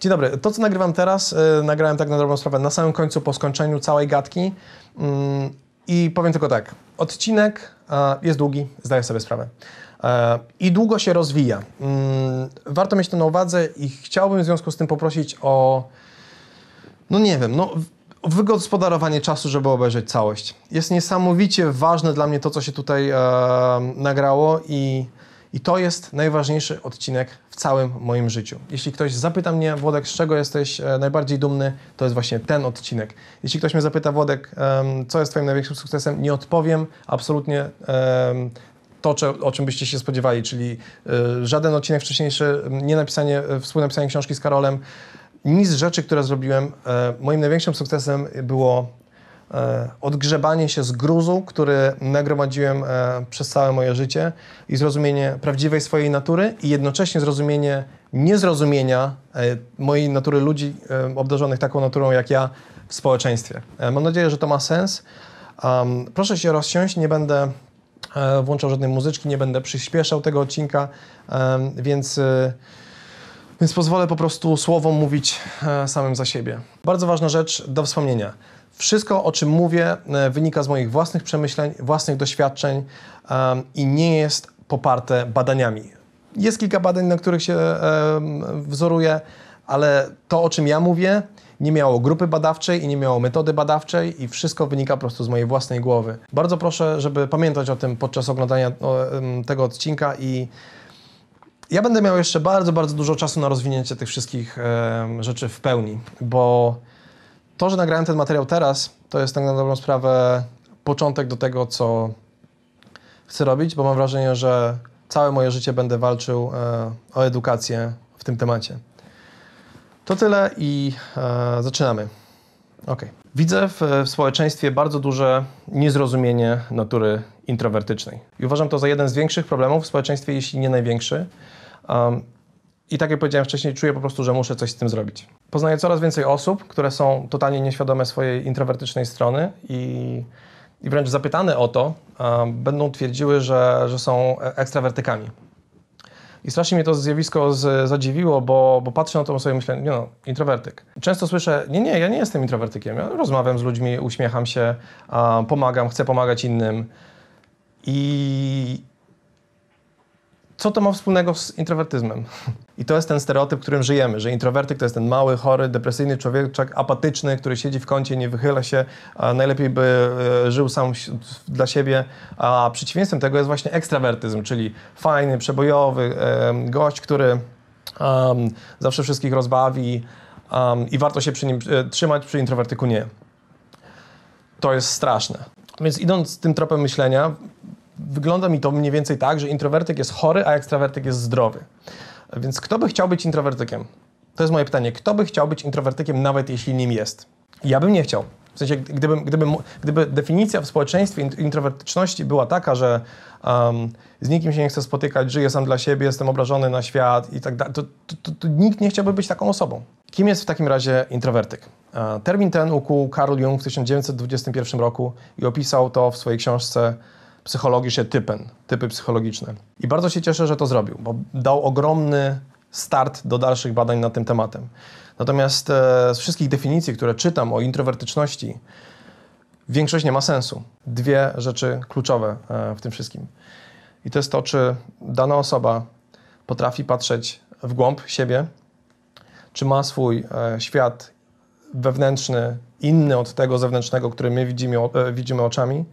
Dzień dobry. To, co nagrywam teraz, yy, nagrałem tak na dobrą sprawę na samym końcu, po skończeniu całej gadki. Yy, I powiem tylko tak. Odcinek yy, jest długi, zdaję sobie sprawę. E, I długo się rozwija. Mm, warto mieć to na uwadze i chciałbym w związku z tym poprosić o, no nie wiem, no wygospodarowanie czasu, żeby obejrzeć całość. Jest niesamowicie ważne dla mnie to, co się tutaj e, nagrało i i to jest najważniejszy odcinek w całym moim życiu. Jeśli ktoś zapyta mnie, Włodek, z czego jesteś e, najbardziej dumny, to jest właśnie ten odcinek. Jeśli ktoś mnie zapyta, Włodek, co jest Twoim największym sukcesem, nie odpowiem absolutnie to, o czym byście się spodziewali, czyli e, żaden odcinek wcześniejszy, nie napisanie, e, współnapisanie książki z Karolem. Nic z rzeczy, które zrobiłem, moim największym sukcesem było E, odgrzebanie się z gruzu, który nagromadziłem e, przez całe moje życie i zrozumienie prawdziwej swojej natury i jednocześnie zrozumienie niezrozumienia e, mojej natury ludzi obdarzonych taką naturą jak ja w społeczeństwie. Mam nadzieję, że to ma sens. proszę się rozsiąść, nie będę włączał żadnej muzyczki, nie będę przyspieszał tego odcinka, więc... Więc pozwolę po prostu słowom mówić samym za siebie. Bardzo ważna rzecz do wspomnienia. Wszystko, o czym mówię, e, wynika z moich własnych przemyśleń, własnych doświadczeń um, i nie jest poparte badaniami. Jest kilka badań, na których się um, e, wzoruję, ale to, o czym ja mówię, nie miało grupy badawczej i nie miało metody badawczej i wszystko wynika po prostu z mojej własnej głowy. Bardzo proszę, żeby pamiętać o tym podczas oglądania tego odcinka i ja będę miał jeszcze bardzo, bardzo dużo czasu na rozwinięcie tych wszystkich rzeczy w pełni, bo to, że nagrałem ten materiał teraz, to jest tak na dobrą sprawę początek do tego, co chcę robić, bo mam wrażenie, że całe moje życie będę walczył e, o edukację w tym temacie. To tyle i e, zaczynamy. OK. Widzę w, w, społeczeństwie bardzo duże niezrozumienie natury introwertycznej. I uważam to za jeden z większych problemów w społeczeństwie, jeśli nie największy. Um, I tak jak powiedziałem wcześniej, czuję po prostu, że muszę coś z tym zrobić poznaję coraz więcej osób, które są totalnie nieświadome swojej introwertycznej strony i, i wręcz zapytane o to, um, będą twierdziły, że, że są e, ekstrawertykami. I strasznie mnie to zjawisko z, zadziwiło, bo, bo patrzę na to sobie myślę, nie no, introwertyk. Często słyszę, nie, nie, ja nie jestem introwertykiem, ja rozmawiam z ludźmi, uśmiecham się, um, pomagam, chcę pomagać innym. I, co to ma wspólnego z introwertyzmem? I to jest ten stereotyp, w którym żyjemy, że introwertyk to jest ten mały, chory, depresyjny człowieczek, apatyczny, który siedzi w kącie, nie wychyla się, a najlepiej by e, żył sam dla siebie. A przeciwieństwem tego jest właśnie ekstrawertyzm, czyli fajny, przebojowy gość, który um, zawsze wszystkich rozbawi um, i warto się przy nim e, trzymać, przy introwertyku nie. To jest straszne. Więc idąc tym tropem myślenia, wygląda mi to mniej więcej tak, że introwertyk jest chory, a ekstrawertyk jest zdrowy. Więc kto by chciał być introwertykiem? To jest moje pytanie. Kto by chciał być introwertykiem, nawet jeśli nim jest? Ja bym nie chciał. W sensie, gdyby gdyby, gdyby definicja w społeczeństwie introwertyczności była taka, że um, z nikim się nie chcę spotykać, żyję sam dla siebie, jestem obrażony na świat i tak dalej, to, to, to, to nikt nie chciałby być taką osobą. Kim jest w takim razie introwertyk? E, termin ten ukuł Carl Jung w 1921 roku i opisał to w swojej książce psychologische Typen, typy psychologiczne. I bardzo się cieszę, że to zrobił, bo dał ogromny start do dalszych badań nad tym tematem. Natomiast e, z wszystkich definicji, które czytam o introwertyczności, większość nie ma sensu. Dwie rzeczy kluczowe e, w tym wszystkim. I to jest to, czy dana osoba potrafi patrzeć w głąb siebie, czy ma swój e, świat wewnętrzny inny od tego zewnętrznego, który my widzimy, widzimy oczami,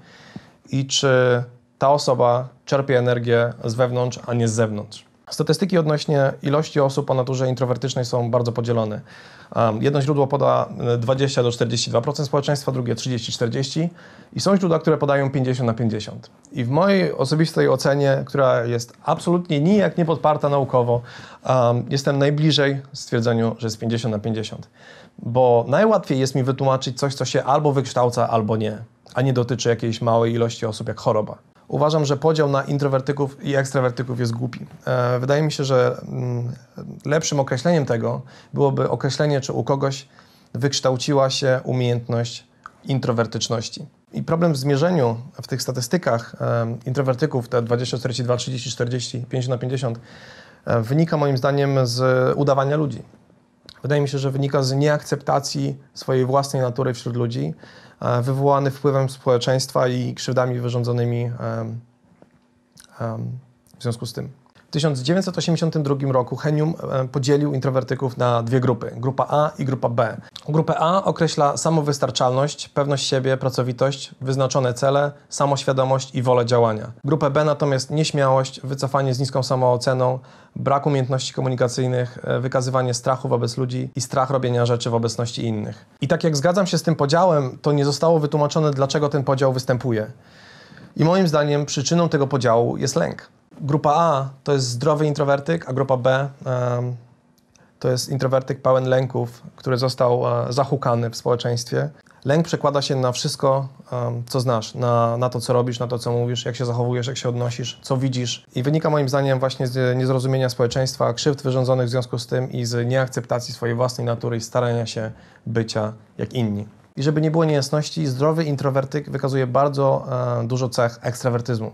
i czy ta osoba czerpie energię z wewnątrz, a nie z zewnątrz. Statystyki odnośnie ilości osób o naturze introwertycznej są bardzo podzielone. Jedno źródło poda 20 e, do 42% społeczeństwa, drugie 30-40 i są źródła, które podają 50 na 50. I w mojej osobistej ocenie, która jest absolutnie nijak niepodparta naukowo, jestem najbliżej stwierdzeniu, że jest 50 na 50 bo najłatwiej jest mi wytłumaczyć coś, co się albo wykształca, albo nie, a nie dotyczy jakiejś małej ilości osób, jak choroba. Uważam, że podział na introwertyków i ekstrawertyków jest głupi. E, wydaje mi się, że mm, lepszym określeniem tego byłoby określenie, czy u kogoś wykształciła się umiejętność introwertyczności. I problem w zmierzeniu w tych statystykach e, introwertyków, te 20, 42, 30, 40, 50 na 50, e, wynika moim zdaniem z udawania ludzi wydaje mi się, że wynika z nieakceptacji swojej własnej natury wśród ludzi, e, wywołany wpływem społeczeństwa i krzywdami wyrządzonymi w związku z tym. 1982 roku Henium e, podzielił introwertyków na dwie grupy, grupa A i grupa B. Grupę A określa samowystarczalność, pewność siebie, pracowitość, wyznaczone cele, samoświadomość i wolę działania. Grupę B natomiast nieśmiałość, wycofanie z niską samooceną, brak umiejętności komunikacyjnych, e, wykazywanie strachu wobec ludzi i strach robienia rzeczy w obecności innych. I tak jak zgadzam się z tym podziałem, to nie zostało wytłumaczone, dlaczego ten podział występuje. I moim zdaniem przyczyną tego podziału jest lęk. Grupa A to jest zdrowy introwertyk, a grupa B um, to jest introwertyk pełen lęków, który został e, zahukany w społeczeństwie. Lęk przekłada się na wszystko, um, co znasz, na, na to, co robisz, na to, co mówisz, jak się zachowujesz, jak się odnosisz, co widzisz. I wynika moim zdaniem właśnie z niezrozumienia społeczeństwa, krzywd wyrządzonych w związku z tym i z nieakceptacji swojej własnej natury i starania się bycia jak inni. I żeby nie było niejasności, zdrowy introwertyk wykazuje bardzo e, dużo cech ekstrawertyzmu.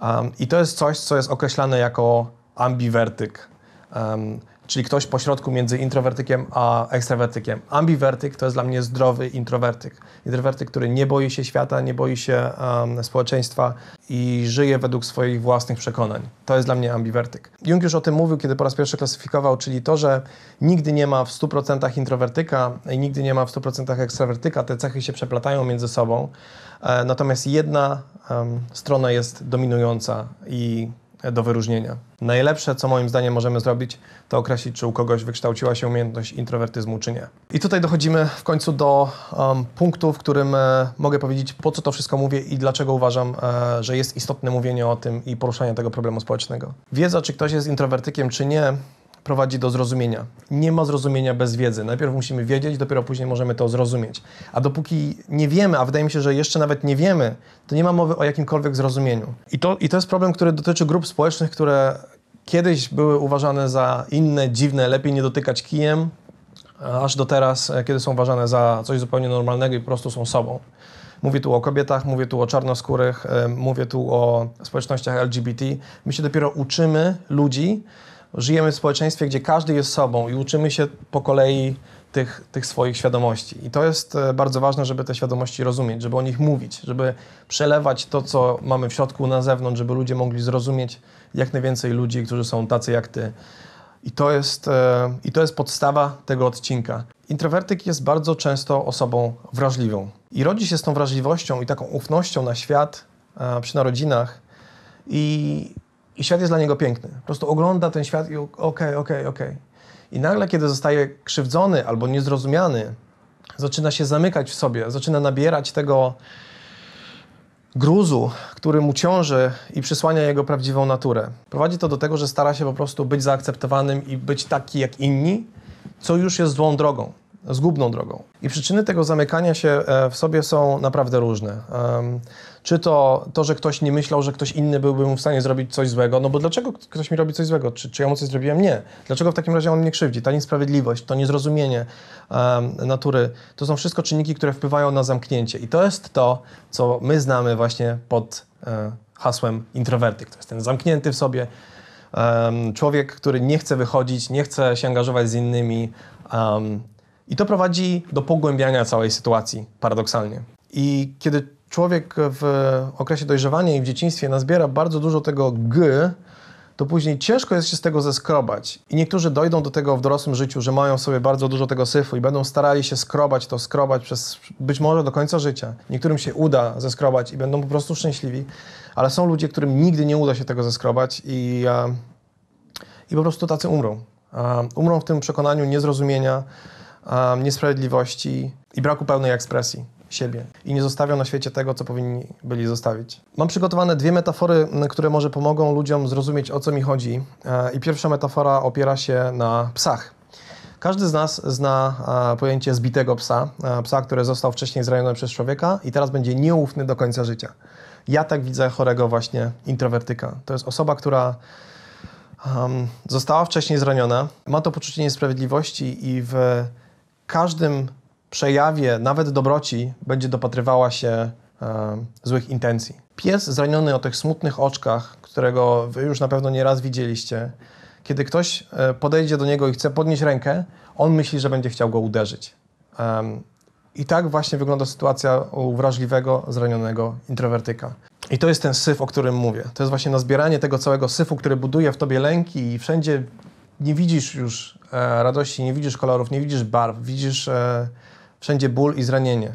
Um, I to jest coś, co jest określane jako ambiwertyk. Um, czyli ktoś pośrodku między introwertykiem a ekstrawertykiem. Ambiwertyk to jest dla mnie zdrowy introwertyk. Introwertyk, który nie boi się świata, nie boi się um, społeczeństwa i żyje według swoich własnych przekonań. To jest dla mnie ambiwertyk. Jung już o tym mówił, kiedy po raz pierwszy klasyfikował, czyli to, że nigdy nie ma w 100% introwertyka i nigdy nie ma w 100% ekstrawertyka. Te cechy się przeplatają między sobą. E, natomiast jedna um, strona jest dominująca i do wyróżnienia. Najlepsze, co moim zdaniem możemy zrobić, to określić, czy u kogoś wykształciła się umiejętność introwertyzmu, czy nie. I tutaj dochodzimy w końcu do um, punktu, w którym e, mogę powiedzieć, po co to wszystko mówię i dlaczego uważam, e, że jest istotne mówienie o tym i poruszanie tego problemu społecznego. Wiedza, czy ktoś jest introwertykiem, czy nie, prowadzi do zrozumienia. Nie ma zrozumienia bez wiedzy. Najpierw musimy wiedzieć, dopiero później możemy to zrozumieć. A dopóki nie wiemy, a wydaje mi się, że jeszcze nawet nie wiemy, to nie ma mowy o jakimkolwiek zrozumieniu. I to, i to jest problem, który dotyczy grup społecznych, które kiedyś były uważane za inne, dziwne, lepiej nie dotykać kijem, aż do teraz, e, kiedy są uważane za coś zupełnie normalnego i po prostu są sobą. Mówię tu o kobietach, mówię tu o czarnoskórych, e, mówię tu o społecznościach LGBT. My się dopiero uczymy ludzi, żyjemy w społeczeństwie, gdzie każdy jest sobą i uczymy się po kolei tych, tych swoich świadomości. I to jest e, bardzo ważne, żeby te świadomości rozumieć, żeby o nich mówić, żeby przelewać to, co mamy w środku na zewnątrz, żeby ludzie mogli zrozumieć jak najwięcej ludzi, którzy są tacy jak ty. I to jest, e, i to jest podstawa tego odcinka. Introwertyk jest bardzo często osobą wrażliwą i rodzi się z tą wrażliwością i taką ufnością na świat e, przy narodzinach. I i świat jest dla niego piękny. Po prostu ogląda ten świat i okej, okay, okej, okay, okej. Okay. I nagle, kiedy zostaje krzywdzony albo niezrozumiany, zaczyna się zamykać w sobie, zaczyna nabierać tego gruzu, który mu ciąży i przysłania jego prawdziwą naturę. Prowadzi to do tego, że stara się po prostu być zaakceptowanym i być taki jak inni, co już jest złą drogą, zgubną drogą. I przyczyny tego zamykania się e, w sobie są naprawdę różne. Czy to to, że ktoś nie myślał, że ktoś inny byłby mu w stanie zrobić coś złego, no bo dlaczego ktoś mi robi coś złego? Czy, czy ja mu coś zrobiłem? Nie. Dlaczego w takim razie on mnie krzywdzi? Ta niesprawiedliwość, to niezrozumienie um, natury, to są wszystko czynniki, które wpływają na zamknięcie. I to jest to, co my znamy właśnie pod um, hasłem introwertyk. To jest ten zamknięty w sobie um, człowiek, który nie chce wychodzić, nie chce się angażować z innymi. I to prowadzi do pogłębiania całej sytuacji, paradoksalnie. I kiedy człowiek w okresie dojrzewania i w dzieciństwie nazbiera bardzo dużo tego g, to później ciężko jest się z tego zeskrobać. I niektórzy dojdą do tego w dorosłym życiu, że mają sobie bardzo dużo tego syfu i będą starali się skrobać to, skrobać przez być może do końca życia. Niektórym się uda zeskrobać i będą po prostu szczęśliwi, ale są ludzie, którym nigdy nie uda się tego zeskrobać i, e, i po prostu tacy umrą. E, umrą w tym przekonaniu niezrozumienia, e, niesprawiedliwości i braku pełnej ekspresji siebie i nie zostawią na świecie tego, co powinni byli zostawić. Mam przygotowane dwie metafory, mm, które może pomogą ludziom zrozumieć, o co mi chodzi. E, I pierwsza metafora opiera się na psach. Każdy z nas zna e, pojęcie zbitego psa, e, psa, który został wcześniej zraniony przez człowieka i teraz będzie nieufny do końca życia. Ja tak widzę chorego właśnie introwertyka. To jest osoba, która um, została wcześniej zraniona, ma to poczucie niesprawiedliwości i w każdym przejawie nawet dobroci będzie dopatrywała się e, złych intencji. Pies zraniony o tych smutnych oczkach, którego wy już na pewno nieraz widzieliście, kiedy ktoś e, podejdzie do niego i chce podnieść rękę, on myśli, że będzie chciał go uderzyć. I tak właśnie wygląda sytuacja u wrażliwego, zranionego introwertyka. I to jest ten syf, o którym mówię. To jest właśnie nazbieranie tego całego syfu, który buduje w tobie lęki i wszędzie nie widzisz już e, radości, nie widzisz kolorów, nie widzisz barw, widzisz e, wszędzie ból i zranienie.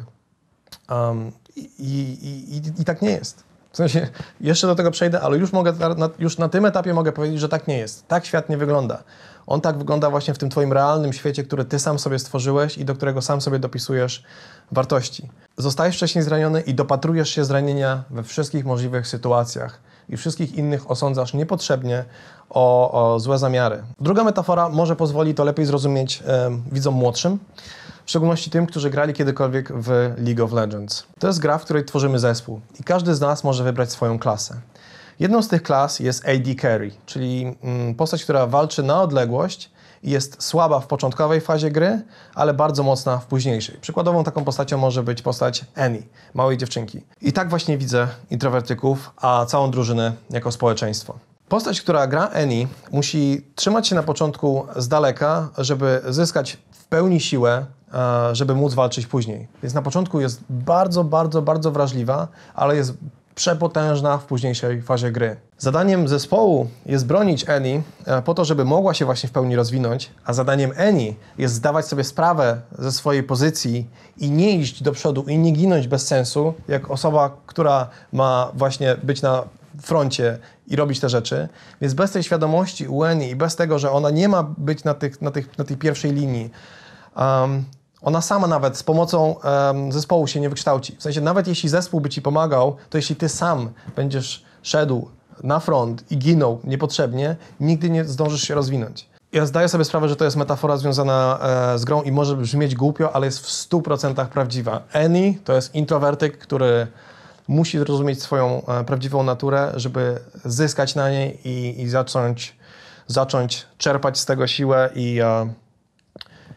Um, i, i, i, i, tak nie jest. W sensie, jeszcze do tego przejdę, ale już, mogę, już na tym etapie mogę powiedzieć, że tak nie jest. Tak świat nie wygląda. On tak wygląda właśnie w tym twoim realnym świecie, który ty sam sobie stworzyłeś i do którego sam sobie dopisujesz wartości. Zostajesz wcześniej zraniony i dopatrujesz się zranienia we wszystkich możliwych sytuacjach i wszystkich innych osądzasz niepotrzebnie o, o złe zamiary. Druga metafora może pozwoli to lepiej zrozumieć e, widzom młodszym, w szczególności tym, którzy grali kiedykolwiek w League of Legends. To jest gra, w której tworzymy zespół i każdy z nas może wybrać swoją klasę. Jedną z tych klas jest AD Carry, czyli mm, postać, która walczy na odległość jest słaba w początkowej fazie gry, ale bardzo mocna w późniejszej. Przykładową taką postacią może być postać Annie, małej dziewczynki. I tak właśnie widzę introwertyków, a całą drużynę jako społeczeństwo. Postać, która gra Annie, musi trzymać się na początku z daleka, żeby zyskać w pełni siłę, e, żeby móc walczyć później. Więc na początku jest bardzo, bardzo, bardzo wrażliwa, ale jest przepotężna w późniejszej fazie gry. Zadaniem zespołu jest bronić Eni e, po to, żeby mogła się właśnie w pełni rozwinąć, a zadaniem Eni jest zdawać sobie sprawę ze swojej pozycji i nie iść do przodu i nie ginąć bez sensu, jak osoba, która ma właśnie być na froncie i robić te rzeczy. Więc bez tej świadomości u Eni i bez tego, że ona nie ma być na, tych, na, tych, na tej pierwszej linii, um, ona sama nawet z pomocą um, zespołu się nie wykształci. W sensie, nawet jeśli zespół by ci pomagał, to jeśli ty sam będziesz szedł na front i ginął niepotrzebnie, nigdy nie zdążysz się rozwinąć. Ja zdaję sobie sprawę, że to jest metafora związana e, z grą i może brzmieć głupio, ale jest w 100% prawdziwa. Annie to jest introwertyk, który musi zrozumieć swoją e, prawdziwą naturę, żeby zyskać na niej i, i zacząć, zacząć czerpać z tego siłę i. E,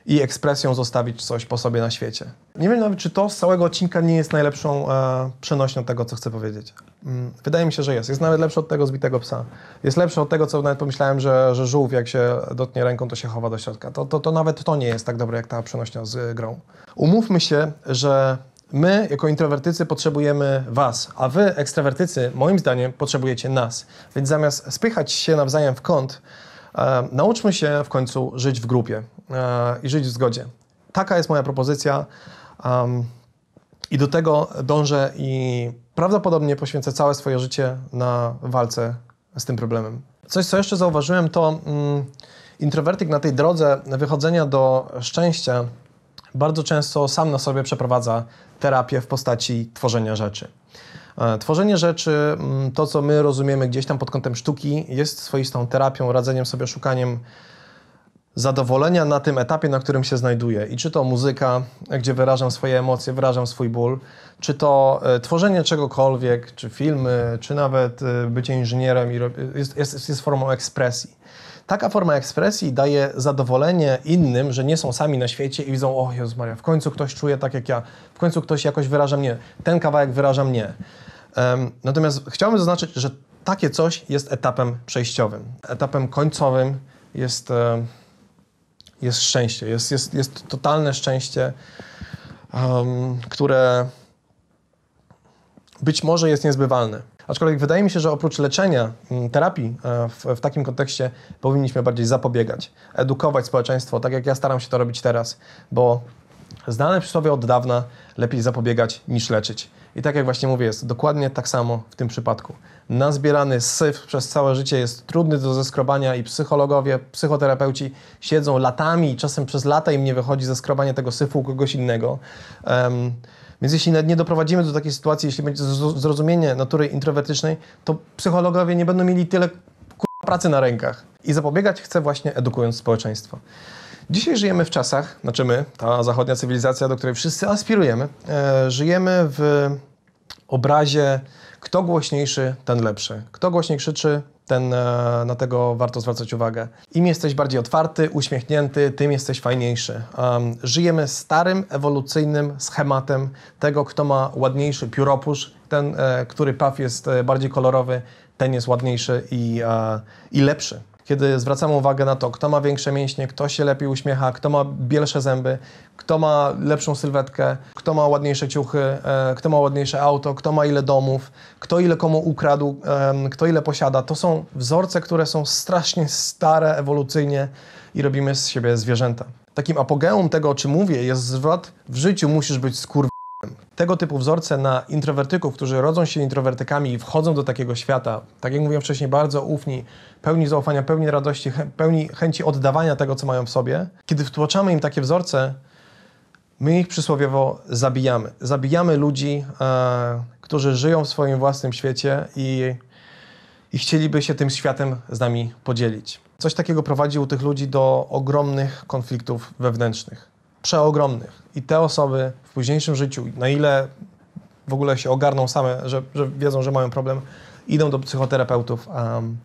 i ekspresją zostawić coś po sobie na świecie. Nie wiem nawet, czy to z całego odcinka nie jest najlepszą e, przenośnią tego, co chcę powiedzieć. Mm, wydaje mi się, że jest. Jest nawet lepszy od tego zbitego psa. Jest lepszy od tego, co nawet pomyślałem, że, że żółw, jak się dotnie ręką, to się chowa do środka. To, to, to nawet to nie jest tak dobre, jak ta przenośnia z e, grą. Umówmy się, że My, jako introwertycy, potrzebujemy was, a wy, ekstrawertycy, moim zdaniem, potrzebujecie nas. Więc zamiast spychać się nawzajem w kąt, Nauczmy się w końcu żyć w grupie e, i żyć w zgodzie. Taka jest moja propozycja i do tego dążę i prawdopodobnie poświęcę całe swoje życie na walce z tym problemem. Coś, co jeszcze zauważyłem, to mm, introwertyk na tej drodze wychodzenia do szczęścia bardzo często sam na sobie przeprowadza terapię w postaci tworzenia rzeczy. E, tworzenie rzeczy, mm, to co my rozumiemy gdzieś tam pod kątem sztuki, jest swoistą terapią, radzeniem sobie, szukaniem zadowolenia na tym etapie, na którym się znajduję. I czy to muzyka, gdzie wyrażam swoje emocje, wyrażam swój ból, czy to e, tworzenie czegokolwiek, czy filmy, czy nawet e, bycie inżynierem, jest, jest, jest formą ekspresji. Taka forma ekspresji daje zadowolenie innym, że nie są sami na świecie i widzą, o Jezus Maria, w końcu ktoś czuje tak jak ja, w końcu ktoś jakoś wyraża mnie, ten kawałek wyraża mnie. Um, natomiast chciałbym zaznaczyć, że takie coś jest etapem przejściowym. Etapem końcowym jest, jest szczęście, jest, jest, jest totalne szczęście, um, które być może jest niezbywalne. Aczkolwiek wydaje mi się, że oprócz leczenia, mm, terapii e, w, w, takim kontekście powinniśmy bardziej zapobiegać, edukować społeczeństwo, tak jak ja staram się to robić teraz, bo znane przysłowie od dawna lepiej zapobiegać niż leczyć. I tak jak właśnie mówię, jest dokładnie tak samo w tym przypadku. Nazbierany syf przez całe życie jest trudny do zeskrobania i psychologowie, psychoterapeuci siedzą latami, czasem przez lata im nie wychodzi zeskrobanie tego syfu u kogoś innego. Um, więc jeśli nie doprowadzimy do takiej sytuacji, jeśli będzie zrozumienie natury introwertycznej, to psychologowie nie będą mieli tyle pracy na rękach. I zapobiegać chcę właśnie edukując społeczeństwo. Dzisiaj żyjemy w czasach, znaczy my, ta zachodnia cywilizacja, do której wszyscy aspirujemy, e, żyjemy w obrazie kto głośniejszy, ten lepszy. Kto głośniej krzyczy, ten, e, na tego warto zwracać uwagę. Im jesteś bardziej otwarty, uśmiechnięty, tym jesteś fajniejszy. Um, żyjemy starym, ewolucyjnym schematem tego, kto ma ładniejszy pióropusz, ten, e, który puff jest e, bardziej kolorowy, ten jest ładniejszy i, e, i lepszy kiedy zwracamy uwagę na to, kto ma większe mięśnie, kto się lepiej uśmiecha, kto ma bielsze zęby, kto ma lepszą sylwetkę, kto ma ładniejsze ciuchy, e, kto ma ładniejsze auto, kto ma ile domów, kto ile komu ukradł, e, kto ile posiada. To są wzorce, które są strasznie stare ewolucyjnie i robimy z siebie zwierzęta. Takim apogeum tego, o czym mówię, jest zwrot w życiu musisz być skurw tego typu wzorce na introwertyków, którzy rodzą się introwertykami i wchodzą do takiego świata, tak jak mówiłem wcześniej, bardzo ufni, pełni zaufania, pełni radości, pełni chęci oddawania tego, co mają w sobie, kiedy wtłaczamy im takie wzorce, my ich przysłowiowo zabijamy. Zabijamy ludzi, e, którzy żyją w swoim własnym świecie i, i chcieliby się tym światem z nami podzielić. Coś takiego prowadzi u tych ludzi do ogromnych konfliktów wewnętrznych przeogromnych. I te osoby w późniejszym życiu, na ile w ogóle się ogarną same, że, że wiedzą, że mają problem, idą do psychoterapeutów. Um,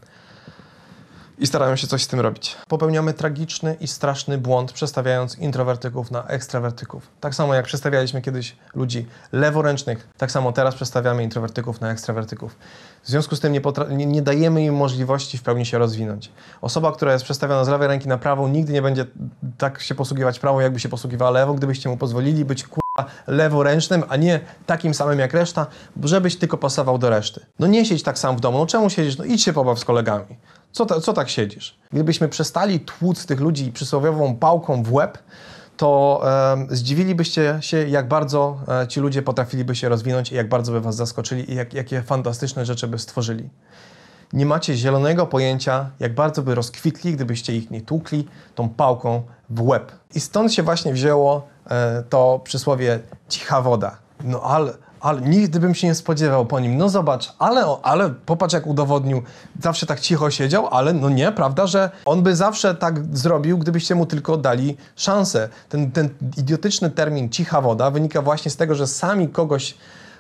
i starają się coś z tym robić. Popełniamy tragiczny i straszny błąd, przestawiając introwertyków na ekstrawertyków. Tak samo jak przestawialiśmy kiedyś ludzi leworęcznych, tak samo teraz przestawiamy introwertyków na ekstrawertyków. W związku z tym nie, nie, nie dajemy im możliwości w pełni się rozwinąć. Osoba, która jest przestawiona z lewej ręki na prawą, nigdy nie będzie tak się posługiwać prawą, jakby się posługiwała lewą, gdybyście mu pozwolili być ku leworęcznym, a nie takim samym jak reszta, żebyś tylko pasował do reszty. No nie siedź tak sam w domu, no czemu siedzisz? No idź się pobaw z kolegami. Co, ta, co tak siedzisz? Gdybyśmy przestali tłuc tych ludzi przysłowiową pałką w łeb, to e, zdziwilibyście się, jak bardzo e, ci ludzie potrafiliby się rozwinąć i jak bardzo by was zaskoczyli i jak, jakie fantastyczne rzeczy by stworzyli. Nie macie zielonego pojęcia, jak bardzo by rozkwitli, gdybyście ich nie tłukli tą pałką w łeb. I stąd się właśnie wzięło e, to przysłowie cicha woda. No ale, ale nigdy bym się nie spodziewał po nim. No zobacz, ale, ale popatrz jak udowodnił, zawsze tak cicho siedział, ale no nie, prawda, że on by zawsze tak zrobił, gdybyście mu tylko dali szansę. Ten, ten idiotyczny termin cicha woda wynika właśnie z tego, że sami kogoś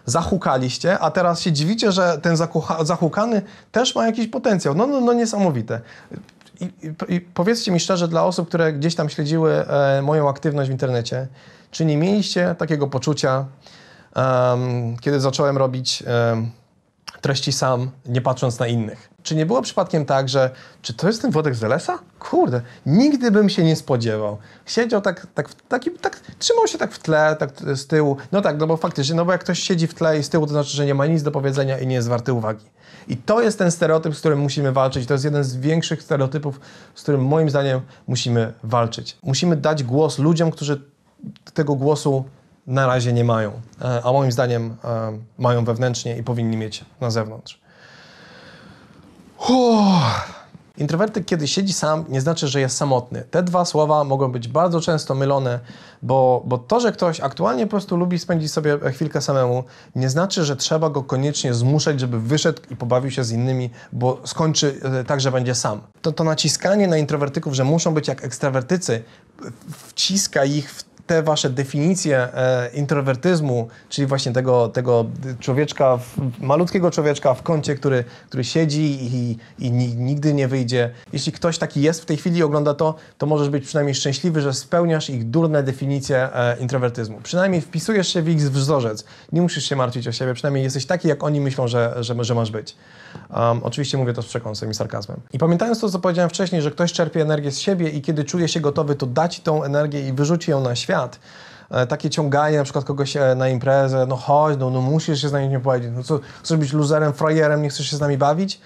zahukaliście, a teraz się dziwicie, że ten zahukany też ma jakiś potencjał. No, no, no niesamowite. I, i, I, powiedzcie mi szczerze, dla osób, które gdzieś tam śledziły e, moją aktywność w internecie, czy nie mieliście takiego poczucia, um, kiedy zacząłem robić um, treści sam, nie patrząc na innych. Czy nie było przypadkiem tak, że czy to jest ten Wodek Zelesa? Kurde, nigdy bym się nie spodziewał. Siedział tak, tak, taki, tak, trzymał się tak w tle, tak z tyłu. No tak, no bo faktycznie, no bo jak ktoś siedzi w tle i z tyłu, to znaczy, że nie ma nic do powiedzenia i nie jest warty uwagi. I to jest ten stereotyp, z którym musimy walczyć. To jest jeden z większych stereotypów, z którym moim zdaniem musimy walczyć. Musimy dać głos ludziom, którzy tego głosu na razie nie mają, e, a moim zdaniem e, mają wewnętrznie i powinni mieć na zewnątrz. Uff. Introwertyk, kiedy siedzi sam, nie znaczy, że jest samotny. Te dwa słowa mogą być bardzo często mylone, bo, bo to, że ktoś aktualnie po prostu lubi spędzić sobie e, chwilkę samemu, nie znaczy, że trzeba go koniecznie zmuszać, żeby wyszedł i pobawił się z innymi, bo skończy tak, że będzie sam. To, to naciskanie na introwertyków, że muszą być jak ekstrawertycy, wciska ich w te wasze definicje e, introwertyzmu, czyli właśnie tego, tego człowieczka, w, malutkiego człowieczka w kącie, który, który siedzi i, i nigdy nie wyjdzie. Jeśli ktoś taki jest w tej chwili i ogląda to, to możesz być przynajmniej szczęśliwy, że spełniasz ich durne definicje e, introwertyzmu. Przynajmniej wpisujesz się w ich wzorzec. Nie musisz się martwić o siebie, przynajmniej jesteś taki, jak oni myślą, że, że, że masz być. Um, oczywiście mówię to z przekąsem i sarkazmem. I pamiętając to, co powiedziałem wcześniej, że ktoś czerpie energię z siebie i kiedy czuje się gotowy, to dać tą energię i wyrzuci ją na świat, świat. E, takie ciąganie na przykład kogoś e, na imprezę, no chodź, no, no musisz się z nami nie powiedzieć, no co, chcesz być luzerem, frajerem, nie chcesz się z nami bawić?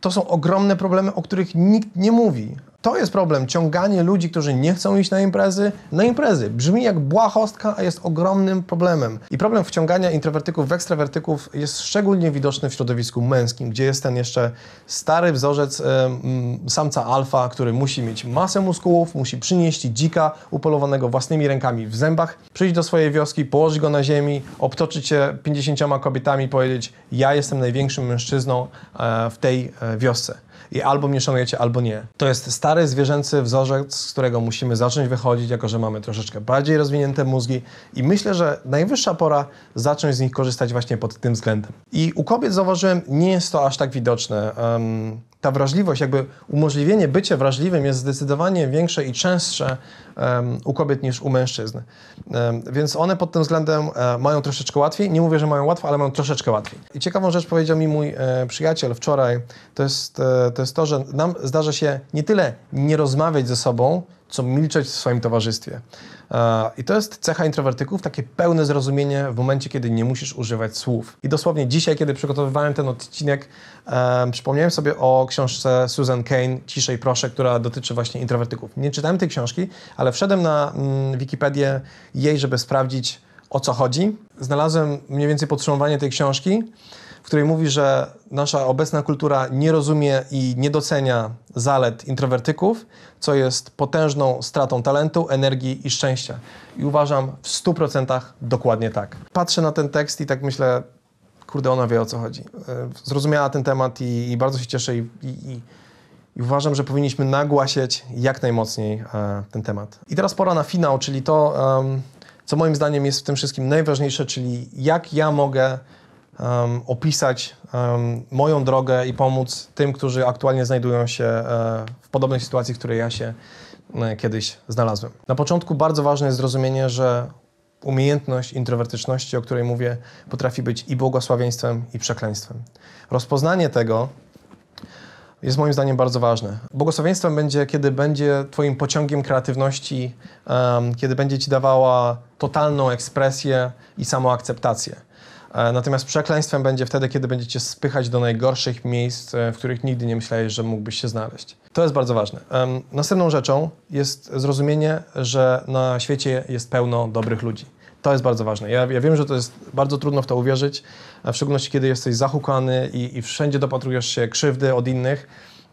To są ogromne problemy, o których nikt nie mówi, to jest problem, ciąganie ludzi, którzy nie chcą iść na imprezy, na imprezy. Brzmi jak błahostka, a jest ogromnym problemem. I problem wciągania introwertyków w ekstrawertyków jest szczególnie widoczny w środowisku męskim, gdzie jest ten jeszcze stary wzorzec samca alfa, który musi mieć masę muskułów, musi przynieść dzika upolowanego własnymi rękami w zębach, przyjść do swojej wioski, położyć go na ziemi, obtoczyć się 50 kobietami, powiedzieć ja jestem największym mężczyzną e, w tej e, wiosce i albo mnie szanujecie, albo nie. To jest stary zwierzęcy wzorzec, z którego musimy zacząć wychodzić, jako że mamy troszeczkę bardziej rozwinięte mózgi i myślę, że najwyższa pora zacząć z nich korzystać właśnie pod tym względem. I u kobiet zauważyłem, nie jest to aż tak widoczne. Um, ta wrażliwość, jakby umożliwienie bycia wrażliwym jest zdecydowanie większe i częstsze um, u kobiet niż u mężczyzn. Um, więc one pod tym względem e, mają troszeczkę łatwiej. Nie mówię, że mają łatwo, ale mają troszeczkę łatwiej. I ciekawą rzecz powiedział mi mój e, przyjaciel wczoraj, to jest, e, to jest to, że nam zdarza się nie tyle nie rozmawiać ze sobą, co milczeć w swoim towarzystwie. E, I to jest cecha introwertyków, takie pełne zrozumienie w momencie, kiedy nie musisz używać słów. I dosłownie dzisiaj, kiedy przygotowywałem ten odcinek, e, przypomniałem sobie o książce Susan Kane, Ciszej proszę, która dotyczy właśnie introwertyków. Nie czytałem tej książki, ale wszedłem na mm, Wikipedię jej, żeby sprawdzić, o co chodzi. Znalazłem mniej więcej podsumowanie tej książki w której mówi, że nasza obecna kultura nie rozumie i nie docenia zalet introwertyków, co jest potężną stratą talentu, energii i szczęścia. I uważam w 100% dokładnie tak. Patrzę na ten tekst i tak myślę, kurde, ona wie o co chodzi. E, zrozumiała ten temat i, i bardzo się cieszę i, i, i, uważam, że powinniśmy nagłasiać jak najmocniej e, ten temat. I teraz pora na finał, czyli to, um, co moim zdaniem jest w tym wszystkim najważniejsze, czyli jak ja mogę um, opisać um, moją drogę i pomóc tym, którzy aktualnie znajdują się e, w podobnej sytuacji, w której ja się e, kiedyś znalazłem. Na początku bardzo ważne jest zrozumienie, że umiejętność introwertyczności, o której mówię, potrafi być i błogosławieństwem, i przekleństwem. Rozpoznanie tego jest moim zdaniem bardzo ważne. Błogosławieństwem będzie, kiedy będzie Twoim pociągiem kreatywności, um, kiedy będzie Ci dawała totalną ekspresję i samoakceptację. E, natomiast przekleństwem będzie wtedy, kiedy będziecie spychać do najgorszych miejsc, e, w których nigdy nie myślałeś, że mógłbyś się znaleźć. To jest bardzo ważne. Następną rzeczą jest zrozumienie, że na świecie jest pełno dobrych ludzi. To jest bardzo ważne. Ja, ja, wiem, że to jest bardzo trudno w to uwierzyć, w szczególności kiedy jesteś zahukany i, i wszędzie dopatrujesz się krzywdy od innych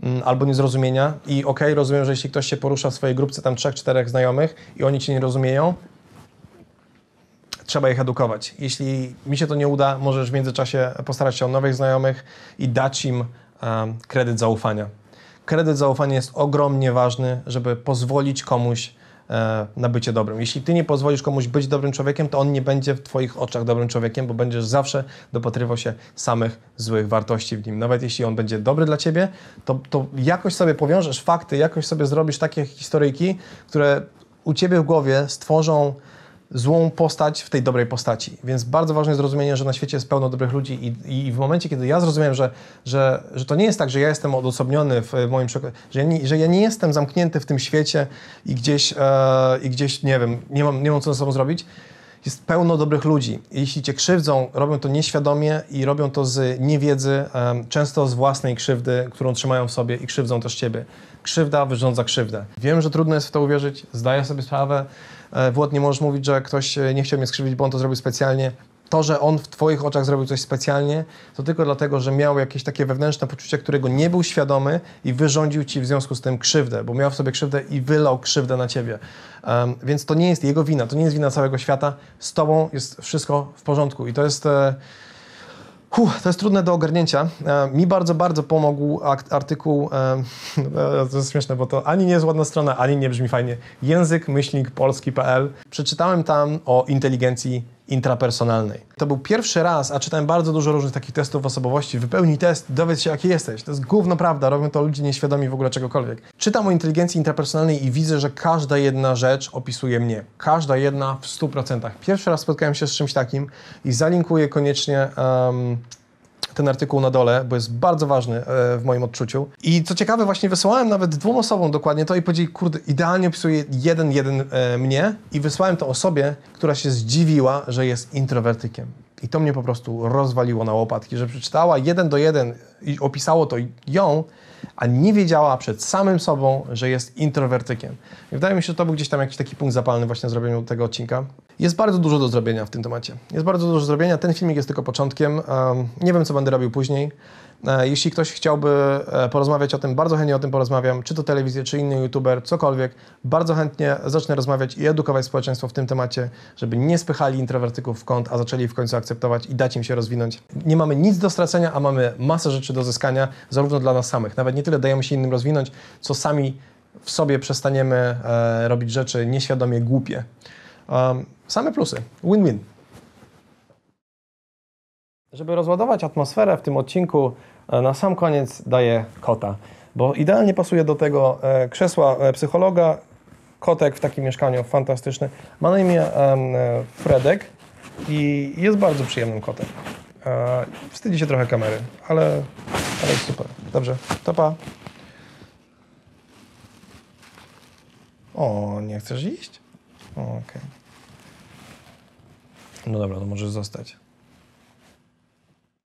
mm, albo niezrozumienia. I okej, okay, rozumiem, że jeśli ktoś się porusza w swojej grupce tam trzech, czterech znajomych i oni cię nie rozumieją, trzeba ich edukować. Jeśli mi się to nie uda, możesz w międzyczasie postarać się o nowych znajomych i dać im um, kredyt zaufania. Kredyt zaufania jest ogromnie ważny, żeby pozwolić komuś e, na bycie dobrym. Jeśli ty nie pozwolisz komuś być dobrym człowiekiem, to on nie będzie w twoich oczach dobrym człowiekiem, bo będziesz zawsze dopatrywał się samych złych wartości w nim. Nawet jeśli on będzie dobry dla ciebie, to, to jakoś sobie powiążesz fakty, jakoś sobie zrobisz takie historyjki, które u ciebie w głowie stworzą złą postać w tej dobrej postaci. Więc bardzo ważne jest zrozumienie, że na świecie jest pełno dobrych ludzi i, i w momencie, kiedy ja zrozumiem, że, że, że to nie jest tak, że ja jestem odosobniony w moim przekonaniu, że, ja nie, że ja nie jestem zamknięty w tym świecie i gdzieś, e, i gdzieś nie wiem, nie mam, nie mam co ze sobą zrobić, jest pełno dobrych ludzi. Jeśli cię krzywdzą, robią to nieświadomie i robią to z niewiedzy, e, często z własnej krzywdy, którą trzymają w sobie i krzywdzą też ciebie krzywda wyrządza krzywdę. Wiem, że trudno jest w to uwierzyć, zdaję sobie sprawę. E, Włod, nie możesz mówić, że ktoś e, nie chciał mnie skrzywdzić, bo on to zrobił specjalnie. To, że on w Twoich oczach zrobił coś specjalnie, to tylko dlatego, że miał jakieś takie wewnętrzne poczucie, którego nie był świadomy i wyrządził Ci w związku z tym krzywdę, bo miał w sobie krzywdę i wylał krzywdę na Ciebie. Um, więc to nie jest jego wina, to nie jest wina całego świata. Z Tobą jest wszystko w porządku i to jest... E, Huh, to jest trudne do ogarnięcia. E, mi bardzo, bardzo pomógł artykuł, e, e, to jest śmieszne, bo to ani nie jest ładna strona, ani nie brzmi fajnie, język myślnik polski.pl. Przeczytałem tam o inteligencji intrapersonalnej. To był pierwszy raz, a czytałem bardzo dużo różnych takich testów osobowości. Wypełnij test, dowiedz się, jaki jesteś. To jest główna prawda, robią to ludzie nieświadomi w ogóle czegokolwiek. Czytam o inteligencji intrapersonalnej i widzę, że każda jedna rzecz opisuje mnie. Każda jedna w 100%. Pierwszy raz spotkałem się z czymś takim i zalinkuję koniecznie um, ten artykuł na dole, bo jest bardzo ważny e, w moim odczuciu. I co ciekawe, właśnie wysłałem nawet dwóm osobom dokładnie to i powiedzieli, kurde, idealnie opisuje jeden, jeden e, mnie i wysłałem to osobie, która się zdziwiła, że jest introwertykiem. I to mnie po prostu rozwaliło na łopatki, że przeczytała jeden do jeden i opisało to ją, a nie wiedziała przed samym sobą, że jest introwertykiem. I wydaje mi się, że to był gdzieś tam jakiś taki punkt zapalny właśnie zrobieniu tego odcinka. Jest bardzo dużo do zrobienia w tym temacie. Jest bardzo dużo do zrobienia. Ten filmik jest tylko początkiem. Um, nie wiem, co będę robił później. E, jeśli ktoś chciałby e, porozmawiać o tym, bardzo chętnie o tym porozmawiam, czy to telewizję, czy inny youtuber, cokolwiek. Bardzo chętnie zacznę rozmawiać i edukować społeczeństwo w tym temacie, żeby nie spychali introwertyków w kąt, a zaczęli w końcu akceptować i dać im się rozwinąć. Nie mamy nic do stracenia, a mamy masę rzeczy do zyskania, zarówno dla nas samych. Nawet nie tyle dajemy się innym rozwinąć, co sami w sobie przestaniemy e, robić rzeczy nieświadomie głupie. Um, same plusy. Win-win. Żeby rozładować atmosferę w tym odcinku, E, na sam koniec daję kota, bo idealnie pasuje do tego e, krzesła e, psychologa. Kotek w takim mieszkaniu fantastyczny. Ma na imię Fredek i jest bardzo przyjemnym kotem. Wstydzi się trochę kamery, ale, ale jest super. Dobrze, to pa. O, nie chcesz iść? Okej. Okay. No dobra, to możesz zostać.